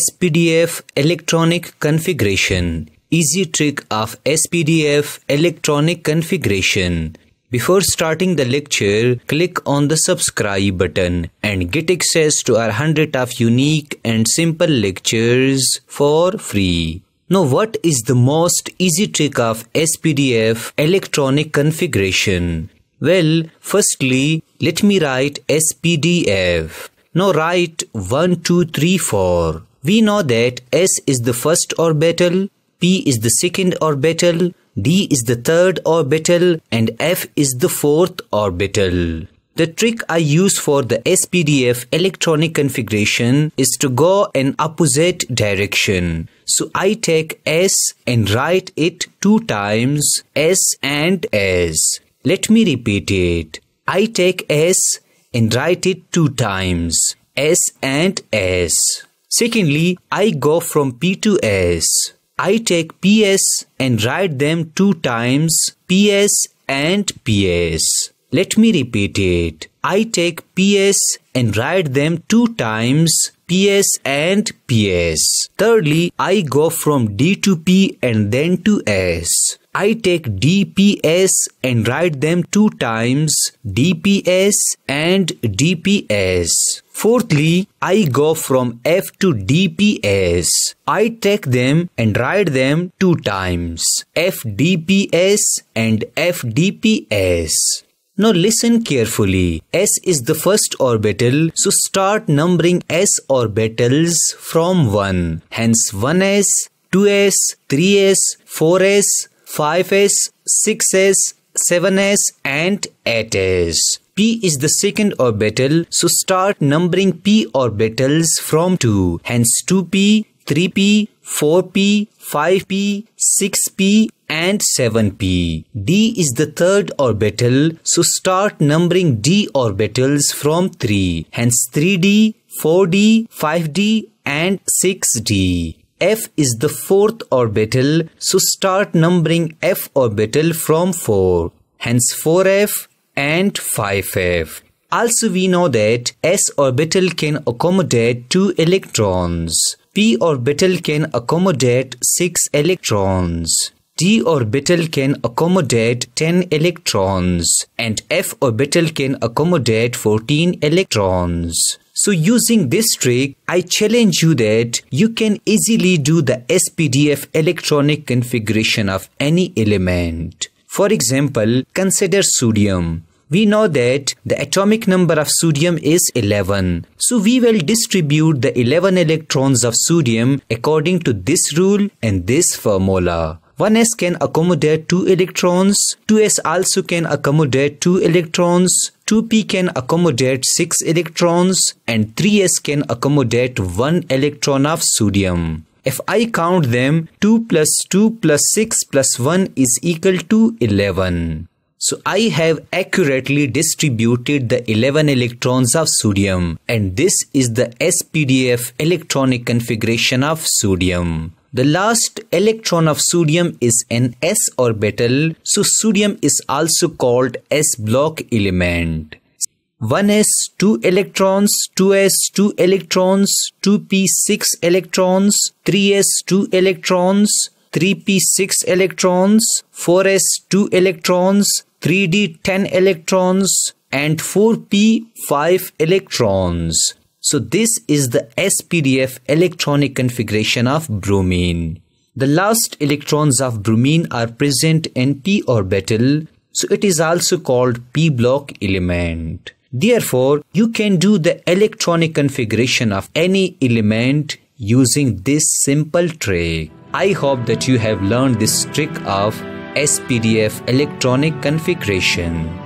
SPDF electronic configuration. Easy trick of SPDF electronic configuration. Before starting the lecture, click on the subscribe button and get access to our 100 of unique and simple lectures for free. Now what is the most easy trick of SPDF electronic configuration? Well, firstly, let me write SPDF. Now write 1234. We know that S is the first orbital, P is the second orbital, D is the third orbital, and F is the fourth orbital. The trick I use for the SPDF electronic configuration is to go an opposite direction. So I take S and write it two times S and S. Let me repeat it. I take S and write it two times S and S. Secondly, I go from P to S. I take PS and write them two times PS and PS. Let me repeat it. I take PS and write them two times PS and PS. Thirdly, I go from D to P and then to S. I take DPS and write them two times DPS and DPS. Fourthly, I go from F to DPS. I take them and write them two times FDPS and FDPS. Now listen carefully. S is the first orbital, so start numbering S orbitals from 1. Hence 1s, 2s, 3s, 4s, 5s, 6s, 7s and 8s. P is the second orbital, so start numbering p orbitals from 2. Hence 2p, 3p, 4p, 5p, 6p and 7p. D is the third orbital, so start numbering d orbitals from 3, hence 3d, 4d, 5d and 6d. F is the fourth orbital, so start numbering F orbital from 4, hence 4F and 5F. Also we know that S orbital can accommodate 2 electrons. P orbital can accommodate 6 electrons d orbital can accommodate 10 electrons and f orbital can accommodate 14 electrons. So using this trick, I challenge you that you can easily do the SPDF electronic configuration of any element. For example, consider sodium. We know that the atomic number of sodium is 11. So we will distribute the 11 electrons of sodium according to this rule and this formula. 1s can accommodate 2 electrons, 2s also can accommodate 2 electrons, 2p can accommodate 6 electrons and 3s can accommodate 1 electron of sodium. If I count them, 2 plus 2 plus 6 plus 1 is equal to 11. So I have accurately distributed the 11 electrons of sodium and this is the SPDF electronic configuration of sodium. The last electron of sodium is an s orbital, so sodium is also called s block element. 1s 2 electrons 2s 2 electrons 2p 6 electrons 3s 2 electrons 3p 6 electrons 4s 2 electrons 3d 10 electrons and 4p 5 electrons so this is the SPDF electronic configuration of bromine. The last electrons of bromine are present in p orbital, so it is also called p block element. Therefore, you can do the electronic configuration of any element using this simple trick. I hope that you have learned this trick of SPDF electronic configuration.